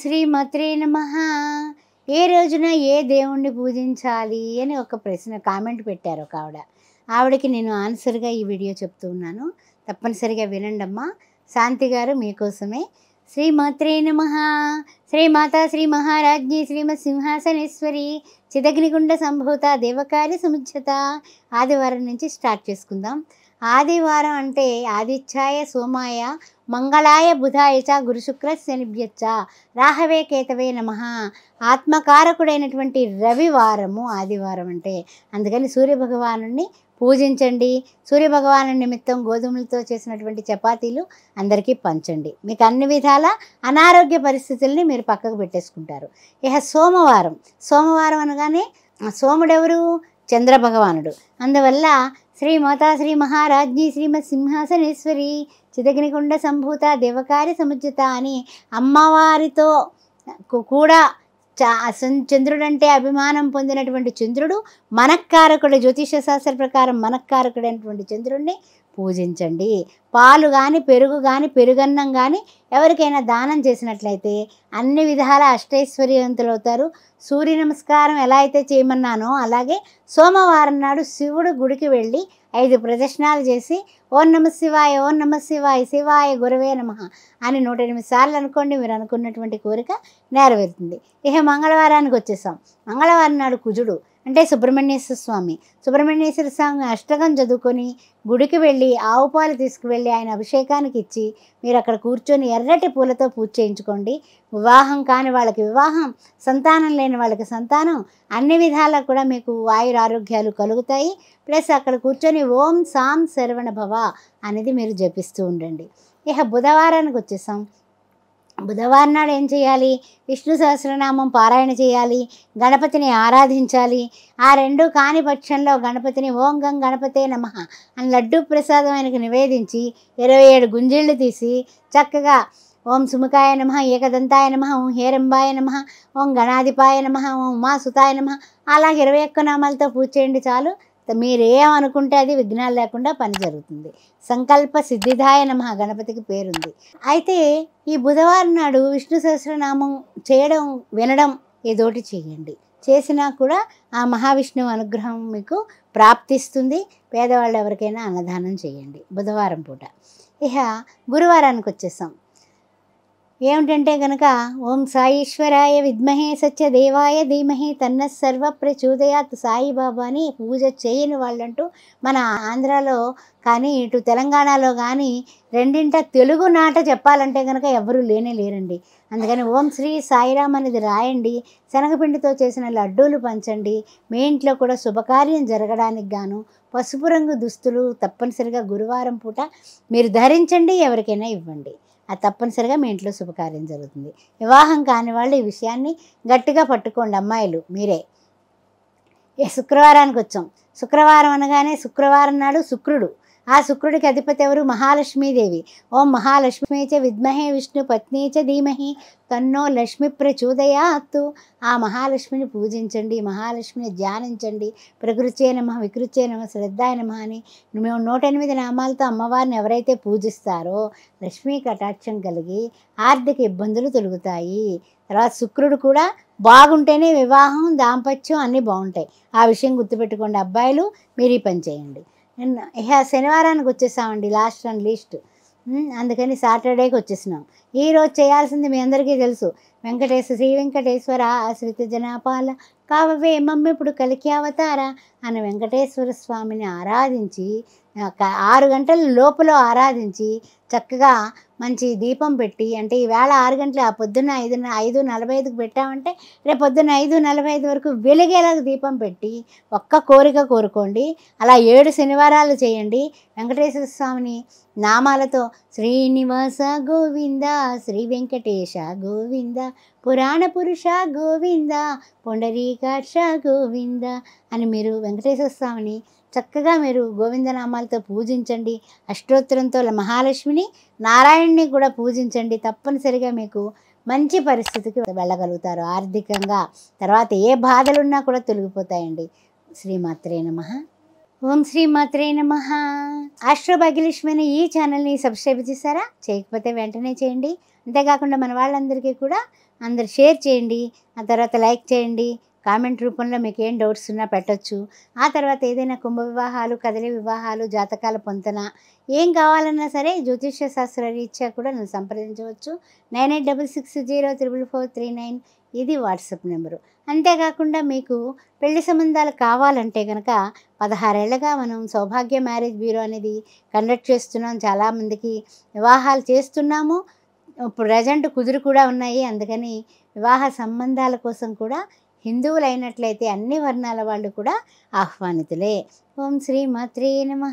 శ్రీ మత్రే నమ ఏ రోజున ఏ దేవుణ్ణి పూజించాలి అని ఒక ప్రశ్న కామెంట్ పెట్టారు ఒక ఆవిడ ఆవిడకి నేను ఆన్సర్గా ఈ వీడియో చెప్తూ ఉన్నాను తప్పనిసరిగా వినండమ్మా శాంతి గారు మీకోసమే శ్రీ మాత్రే నమ శ్రీమాత శ్రీ మహారాజ్ఞి శ్రీమత్ సింహాసనేశ్వరి చిదగ్నిగుండ సంభూత దేవకార్య సముచ్చత ఆదివారం నుంచి స్టార్ట్ చేసుకుందాం ఆదివారం అంటే ఆదిత్యాయ సోమాయ మంగళాయ బుధాయ చ గురుశుక్ర శనిభ్యచ్చ రాహవే కేతవే నమ ఆత్మకారకుడైనటువంటి రవివారము ఆదివారం అంటే అందుకని సూర్యభగవాను పూజించండి సూర్యభగవాను నిమిత్తం గోధుమలతో చేసినటువంటి చపాతీలు అందరికీ పంచండి మీకు అన్ని విధాల అనారోగ్య పరిస్థితుల్ని మీరు పక్కకు పెట్టేసుకుంటారు ఇక సోమవారం సోమవారం అనగానే సోముడెవరు చంద్రభగవానుడు అందువల్ల శ్రీ మాతా శ్రీ మహారాజ్ఞి శ్రీమత్ సింహాసనేశ్వరి చిదగ్నికుండ సంభూత దేవకారి సముచిత అని అమ్మవారితో కూడా చా చంద్రుడంటే అభిమానం పొందినటువంటి చంద్రుడు మనక్కారకుడు జ్యోతిష శాస్త్ర ప్రకారం మనక్కారకుడైనటువంటి చంద్రుడిని పూజించండి పాలు కానీ పెరుగు కానీ పెరుగన్నం కానీ ఎవరికైనా దానం చేసినట్లయితే అన్ని విధాల అష్టైశ్వర్యవంతులు అవుతారు సూర్య నమస్కారం ఎలా అయితే చేయమన్నానో అలాగే సోమవారం నాడు శివుడు గుడికి వెళ్ళి ఐదు ప్రదక్షిణాలు చేసి ఓం నమ శివాయ ఓం నమ శివాయ శివాయ గురవే నమ అని నూట ఎనిమిది సార్లు అనుకోండి మీరు అనుకున్నటువంటి కోరిక నెరవేరుతుంది ఇక మంగళవారానికి వచ్చేసాం మంగళవారం నాడు కుజుడు అంటే సుబ్రహ్మణ్యేశ్వర స్వామి సుబ్రహ్మణ్యేశ్వర స్వామి అష్టకం చదువుకొని గుడికి వెళ్ళి ఆవు పాలు తీసుకువెళ్ళి ఆయన అభిషేకానికి ఇచ్చి మీరు అక్కడ కూర్చొని ఎర్రటి పూలతో పూజ చేయించుకోండి వివాహం కాని వాళ్ళకి వివాహం సంతానం లేని వాళ్ళకి సంతానం అన్ని విధాలా కూడా మీకు వాయు ఆరోగ్యాలు కలుగుతాయి ప్లస్ అక్కడ కూర్చొని ఓం సాం శరవణ భవ అనేది మీరు జపిస్తూ ఉండండి ఇక బుధవారానికి వచ్చేసాం బుధవారం నాడు ఏం చేయాలి విష్ణు సహస్రనామం పారాయణ చేయాలి గణపతిని ఆరాధించాలి ఆ రెండు కాని పక్షంలో గణపతిని ఓం గం గణపతే నమ అని లడ్డు ప్రసాదం ఆయనకు నివేదించి ఇరవై ఏడు గుంజీళ్ళు తీసి చక్కగా ఓం సుముఖాయ నమ ఏకదంతాయ నమ ఓం హేరంబాయ నమ ఓం గణాధిపాయ నమ ఓం ఉమాసుతాయ నమ అలాగే ఇరవై ఒక్క నామాలతో పూజ చేయండి చాలు మీరు ఏమనుకుంటే అది విఘ్నాలు లేకుండా పని జరుగుతుంది సంకల్ప సిద్ధిదాయ నమ గణపతికి పేరుంది అయితే ఈ బుధవారం నాడు విష్ణు సహస్రనామం చేయడం వినడం ఏదోటి చేయండి చేసినా కూడా ఆ మహావిష్ణువు అనుగ్రహం మీకు ప్రాప్తిస్తుంది పేదవాళ్ళు ఎవరికైనా అన్నదానం చేయండి బుధవారం పూట ఇక గురువారానికి వచ్చేసాం ఏమిటంటే కనుక ఓం సాయిశ్వరాయ విద్మహే సత్యదేవాయ ధీమహి తన్న సర్వ ప్రచోదయాత్ సాయిబాబాని పూజ చేయని వాళ్ళంటూ మన ఆంధ్రాలో కానీ ఇటు తెలంగాణలో కానీ రెండింట తెలుగు నాట చెప్పాలంటే కనుక ఎవరూ లేనే లేరండి అందుకని ఓం శ్రీ సాయిరామ్ అనేది రాయండి శనగపిండితో చేసిన లడ్డూలు పంచండి మీ ఇంట్లో కూడా శుభకార్యం జరగడానికి గాను పసుపు రంగు దుస్తులు తప్పనిసరిగా గురువారం పూట మీరు ధరించండి ఎవరికైనా ఇవ్వండి అది తప్పనిసరిగా మీ ఇంట్లో శుభకార్యం జరుగుతుంది వివాహం కాని వాళ్ళు ఈ విషయాన్ని గట్టిగా పట్టుకోండి అమ్మాయిలు మీరే శుక్రవారానికి వచ్చాం శుక్రవారం అనగానే శుక్రవారం నాడు శుక్రుడు ఆ శుక్రుడికి అధిపతి ఎవరు మహాలక్ష్మీదేవి ఓం మహాలక్ష్మీ చ విద్మహే విష్ణు పత్ని చ ధీమహి తన్నో లక్ష్మి ప్రచోదయాత్తు ఆ మహాలక్ష్మిని పూజించండి మహాలక్ష్మిని ధ్యానించండి ప్రకృతే నమ వికృతే నమ శ్రద్ధాయ నమ అని మేము నూట ఎనిమిది నామాలతో అమ్మవారిని ఎవరైతే పూజిస్తారో లక్ష్మీ కటాక్షం కలిగి ఆర్థిక ఇబ్బందులు తొలుగుతాయి తర్వాత శుక్రుడు కూడా బాగుంటేనే వివాహం దాంపత్యం అన్నీ బాగుంటాయి ఆ విషయం గుర్తుపెట్టుకోండి అబ్బాయిలు మీరు ఈ పని చేయండి ఇక శనివారానికి వచ్చేసామండి లాస్ట్ అండ్ లీస్ట్ అందుకని సాటర్డేకి వచ్చేసినాం ఈరోజు చేయాల్సింది మీ అందరికీ తెలుసు వెంకటేశ్వర శ్రీ వెంకటేశ్వర ఆశ్రిత జనాపాల కావే కావవే ఇప్పుడు కలికి అవతార అని వెంకటేశ్వర స్వామిని ఆరాధించి ఆరు గంటల లోపల ఆరాధించి చక్కగా మంచి దీపం పెట్టి అంటే ఈవేళ ఆరు గంటల ఆ పొద్దున్న ఐదు ఐదు నలభై ఐదుకు పెట్టామంటే రేపు పొద్దున్న ఐదు నలభై ఐదు వరకు వెలిగేలా దీపం పెట్టి ఒక్క కోరిక కోరుకోండి అలా ఏడు శనివారాలు చేయండి వెంకటేశ్వర స్వామిని నామాలతో శ్రీనివాస గోవింద శ్రీ వెంకటేశ గోవింద పురాణ పురుష గోవింద పొండరీకాక్ష గోవింద అని మీరు వెంకటేశ్వర స్వామిని చక్కగా మీరు గోవిందనామాలతో పూజించండి అష్టోత్తరంతో మహాలక్ష్మిని నారాయణ్ణి కూడా పూజించండి తప్పనిసరిగా మీకు మంచి పరిస్థితికి వెళ్ళగలుగుతారు ఆర్థికంగా తర్వాత ఏ బాధలున్నా కూడా తొలగిపోతాయండి శ్రీమాత్రే నమ ఓం శ్రీ మాత్రే నమ ఆస్ట్రో భాగ్యలక్ష్మి ఈ ఛానల్ని సబ్స్క్రైబ్ చేశారా చేయకపోతే వెంటనే చేయండి అంతేకాకుండా మన వాళ్ళందరికీ కూడా అందరు షేర్ చేయండి ఆ తర్వాత లైక్ చేయండి కామెంట్ రూపంలో మీకు ఏం డౌట్స్ ఉన్నా పెట్టచ్చు ఆ తర్వాత ఏదైనా కుంభ వివాహాలు కదలి వివాహాలు జాతకాల పొంతన ఏం కావాలన్నా సరే జ్యోతిష్య శాస్త్ర రీత్యా కూడా నన్ను సంప్రదించవచ్చు nine eight double six zero triple four three nine ఇది వాట్సాప్ నెంబరు అంతేకాకుండా మీకు పెళ్లి సంబంధాలు కావాలంటే కనుక పదహారేళ్ళగా మనం సౌభాగ్య మ్యారేజ్ బ్యూరో అనేది కండక్ట్ చేస్తున్నాం చాలామందికి వివాహాలు చేస్తున్నాము ప్రజెంట్ కుదురు కూడా ఉన్నాయి అందుకని వివాహ సంబంధాల కోసం కూడా హిందువులైనట్లయితే అన్ని వర్ణాల వాళ్ళు కూడా ఆహ్వానితులే ఓం శ్రీ మాత్రే నమ